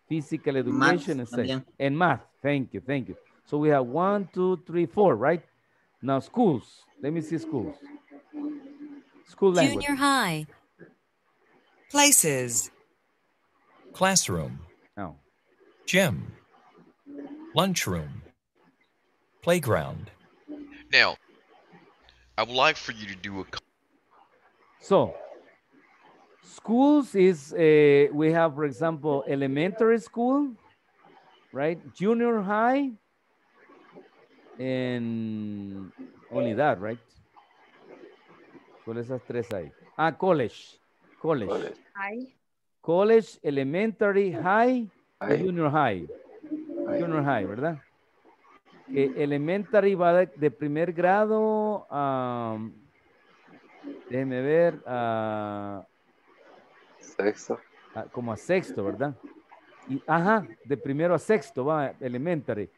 physical education, math, and science. And math, thank you, thank you. So we have one, two, three, four, right? Now schools, let me see schools. School language. Junior high. Places. Classroom. No. Oh. Gym. Lunchroom playground. Now, I would like for you to do a. So, schools is a, we have, for example, elementary school, right? Junior high, and only that, right? ¿Cuál esas tres hay? Ah, college, college. College, high. college elementary, high, high. junior high. high. Junior high, ¿verdad? elementary va de, primer grado a, um, ver, a... sexto. como a sexto, ¿verdad? Y, ajá, de primero a sexto va elementary.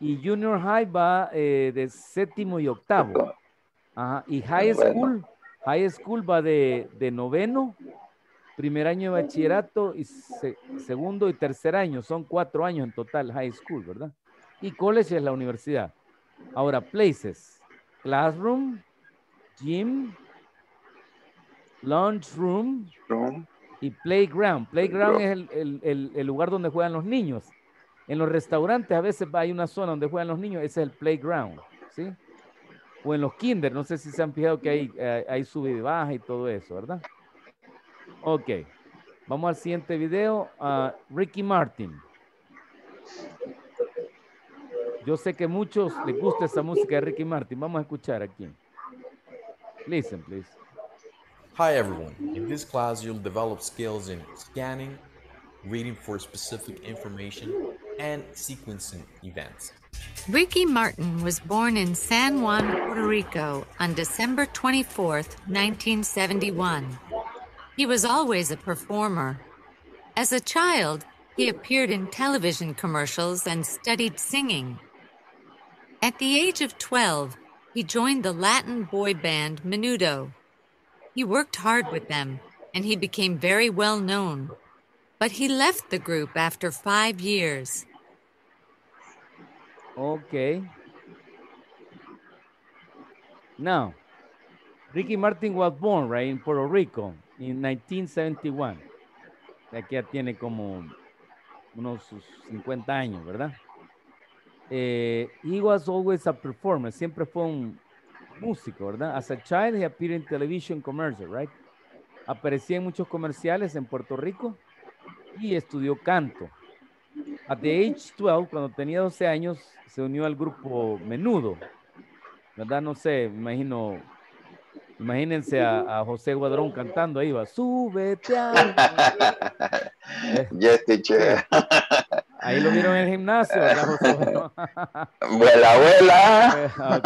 Y junior high va eh, de séptimo y octavo. Ajá, y high school, high school va de, noveno, primer año de bachillerato y segundo y tercer año. Son cuatro años en total high school, ¿verdad? y college es la universidad. Ahora, places, classroom, gym, lunch room y playground. Playground es el, lugar donde juegan los niños. En los restaurantes a veces hay una zona donde juegan los niños, ese es el playground, ¿sí? O en los kinder, no sé si se han fijado que hay, eh, sube y baja y todo eso, ¿verdad? Ok, vamos al siguiente video. a ah, Ricky Martin. Yo sé que muchos les gusta esa música de Ricky Martin. Vamos a escuchar aquí. Listen, please. Hi, everyone. In this class, you'll develop skills in scanning, reading for specific information, and sequencing events. Ricky Martin was born in San Juan, Puerto Rico on December 24, 1971. He was always a performer. As a child, he appeared in television commercials and studied singing. At the age of 12, he joined the Latin boy band Menudo. He worked hard with them and he became very well known, but he left the group after five years. Okay. Now, Ricky Martin was born, right, in Puerto Rico in 1971. Ya ya tiene como unos 50 años, ¿verdad? eh, he was always a performer, siempre fue un músico, ¿verdad? As a child he appeared in television commercial, right? Aparecía en muchos comerciales en Puerto Rico y estudió canto. At the age 12, cuando tenía 12 años, se unió al grupo Menudo, ¿verdad? No sé, imagino, imagínense a, José Guadrón cantando ahí, va, súbete a... yes, teacher. Ahí lo vieron en el gimnasio. Abuela, abuela. Ah,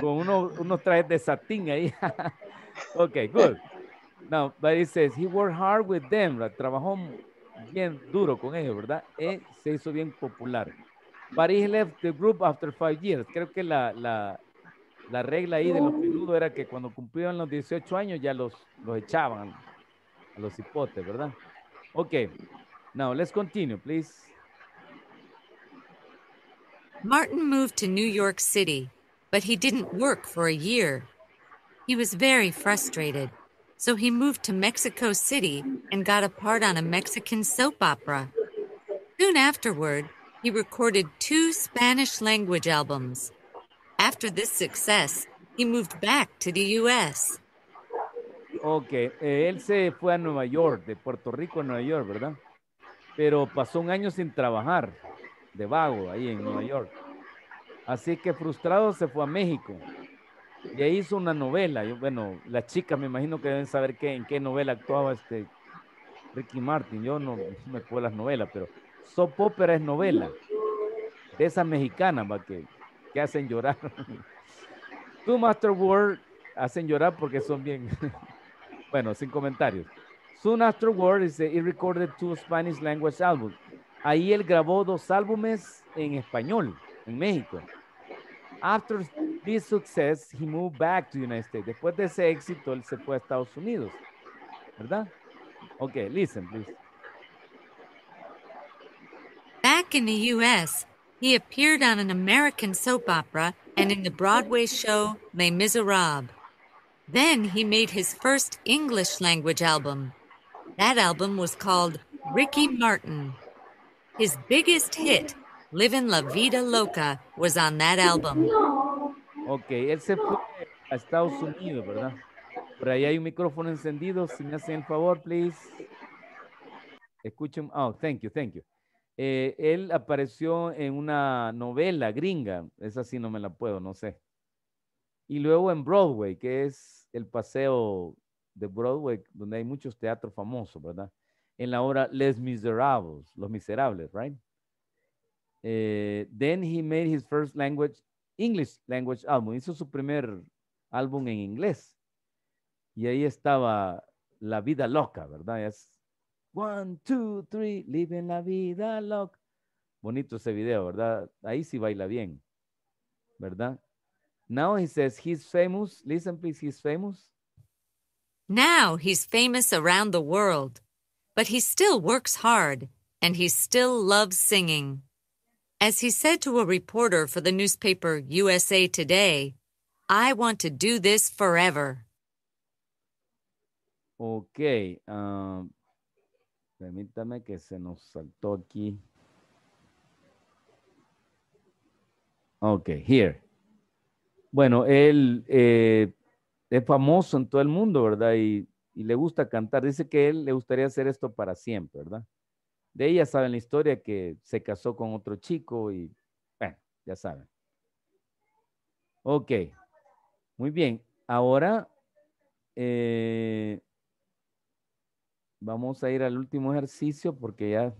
con unos, unos trajes de satín ahí. ok, good. Now, Barry says he worked hard with them. Trabajó bien duro con ellos, ¿verdad? Y se hizo bien popular. Barry left the group after five years. Creo que la, la, la regla ahí de los peludos era que cuando cumplían los 18 años ya los, los echaban a los hipotes, ¿verdad? Ok. Now let's continue, please. Martin moved to New York City, but he didn't work for a year. He was very frustrated, so he moved to Mexico City and got a part on a Mexican soap opera. Soon afterward, he recorded two Spanish language albums. After this success, he moved back to the U.S. Ok, eh, él se fue a Nueva York, de Puerto Rico a Nueva York, ¿verdad? pero pasó un año sin trabajar, de vago, ahí en Nueva York. Así que frustrado se fue a México. Y ahí hizo una novela. bueno, las chicas me imagino que deben saber qué, en qué novela actuaba este Ricky Martin. Yo no me acuerdo las novelas, pero Soap Opera es novela. De esas mexicanas, que, que hacen llorar. Two Master World hacen llorar porque son bien. bueno, sin comentarios. Soon afterwards, he recorded two Spanish language albums. Ahí él grabó dos álbumes en español, en México. After this success, he moved back to the United States. Después de ese éxito, él se fue a Estados Unidos. ¿Verdad? Ok, listen, please. Back in the U.S., he appeared on an American soap opera and in the Broadway show Les Miserables. Then he made his first English language album, That album was called Ricky Martin. His biggest hit, Living La Vida Loca, was on that album. Ok, él se fue a Estados Unidos, ¿verdad? Por ahí hay un micrófono encendido, si me hacen el favor, please. Escuchen, oh, thank you, thank you. Eh, él apareció en una novela gringa, esa sí no me la puedo, no sé. Y luego en Broadway, que es el paseo de Broadway, donde hay muchos teatros famosos, ¿verdad? En la obra Les Miserables, Los Miserables, right? Eh, then he made his first language, English language album. Hizo su primer álbum en inglés. Y ahí estaba La Vida Loca, ¿verdad? Es One, two, three, living la vida loca. Bonito ese video, ¿verdad? Ahí sí baila bien, ¿verdad? Now he says he's famous. Listen, please, he's famous. Now he's famous around the world, but he still works hard and he still loves singing. As he said to a reporter for the newspaper USA Today, I want to do this forever. Okay. Um, permítame que se nos saltó aquí. Okay, here. Bueno, él eh, es famoso en todo el mundo, ¿verdad? Y, le gusta cantar. Dice que él le gustaría hacer esto para siempre, ¿verdad? De ella saben la historia que se casó con otro chico y, bueno, ya saben. Ok, muy bien. Ahora eh, vamos a ir al último ejercicio porque ya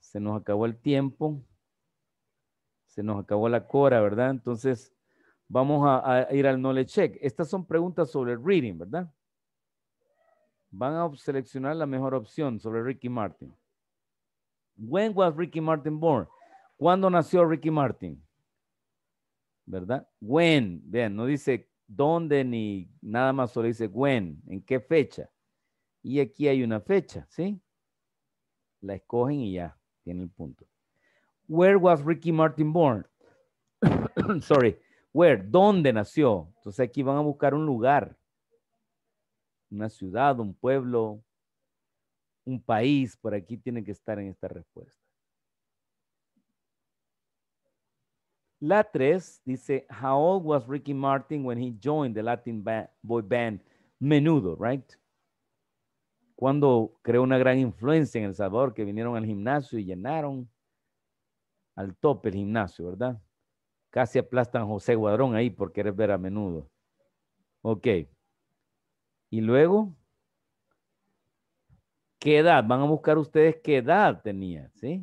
se nos acabó el tiempo. Se nos acabó la cora, ¿verdad? Entonces... Vamos a, ir al knowledge check. Estas son preguntas sobre el reading, ¿verdad? Van a seleccionar la mejor opción sobre Ricky Martin. When was Ricky Martin born? ¿Cuándo nació Ricky Martin? ¿Verdad? When. Vean, no dice dónde ni nada más, solo dice when, en qué fecha. Y aquí hay una fecha, ¿sí? La escogen y ya, tiene el punto. Where was Ricky Martin born? Sorry. ¿dónde nació? Entonces aquí van a buscar un lugar, una ciudad, un pueblo, un país, por aquí tiene que estar en esta respuesta. La 3 dice, how old was Ricky Martin when he joined the Latin boy band Menudo, right? Cuando creó una gran influencia en El Salvador, que vinieron al gimnasio y llenaron al tope el gimnasio, ¿verdad? Casi aplastan José Guadrón ahí por querer ver a menudo. Ok. Y luego, ¿qué edad? Van a buscar ustedes qué edad tenía, ¿sí?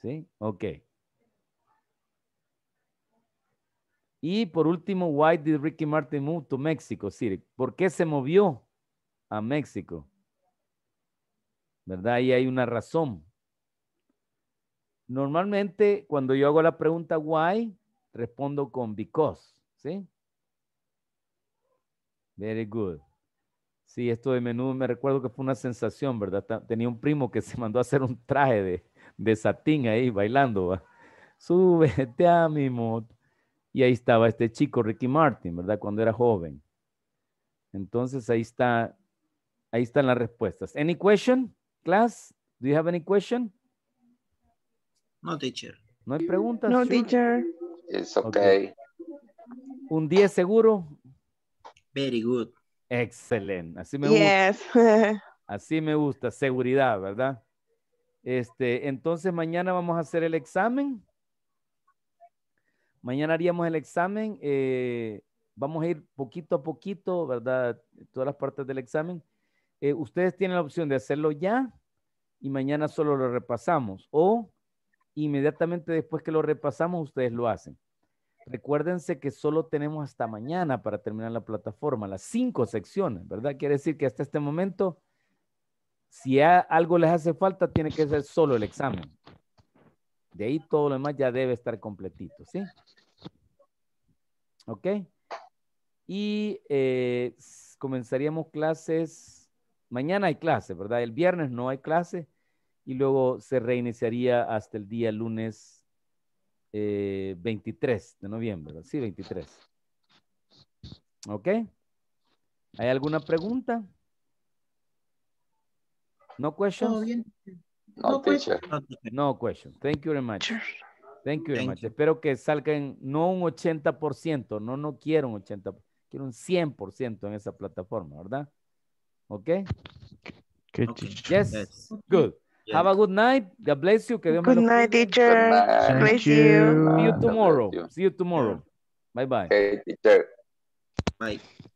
¿Sí? Ok. Y por último, why did Ricky Martin move to Mexico City? ¿Por qué se movió a México? ¿Verdad? Ahí hay una razón. Normalmente, cuando yo hago la pregunta why, respondo con because, ¿sí? Very good. Sí, esto de menudo me recuerdo que fue una sensación, ¿verdad? Tenía un primo que se mandó a hacer un traje de, satín ahí bailando. Sube, Súbete a mi Y ahí estaba este chico, Ricky Martin, ¿verdad? Cuando era joven. Entonces ahí está, ahí están las respuestas. Any question, class? Do you have any question? No, teacher. ¿No hay preguntas? No, teacher. It's okay. ¿Un 10 seguro? Very good. Excelente. Así me gusta. Así me gusta. Seguridad, ¿verdad? Este, entonces mañana vamos a hacer el examen. Mañana haríamos el examen. Eh, vamos a ir poquito a poquito, ¿verdad? Todas las partes del examen. Eh, ustedes tienen la opción de hacerlo ya y mañana solo lo repasamos. O Inmediatamente después que lo repasamos, ustedes lo hacen. Recuérdense que solo tenemos hasta mañana para terminar la plataforma, las cinco secciones, ¿verdad? Quiere decir que hasta este momento, si algo les hace falta, tiene que ser solo el examen. De ahí todo lo demás ya debe estar completito, ¿sí? ¿Ok? Y eh, comenzaríamos clases, mañana hay clases ¿verdad? El viernes no hay clases y luego se reiniciaría hasta el día lunes 23 eh, de noviembre, Sí, 23. ¿Ok? ¿Hay alguna pregunta? No questions? No, No pues. Thank you very much. Thank you very much. Espero que salgan no un 80%, no, no quiero un 80%, quiero un 100% en esa plataforma, ¿verdad? ¿Ok? Okay. Yes. yes. Good. Have a good night. God bless you. Que good night, teacher. Good Bless you. you. See you tomorrow. See you tomorrow. Bye-bye. Hey, teacher. Bye.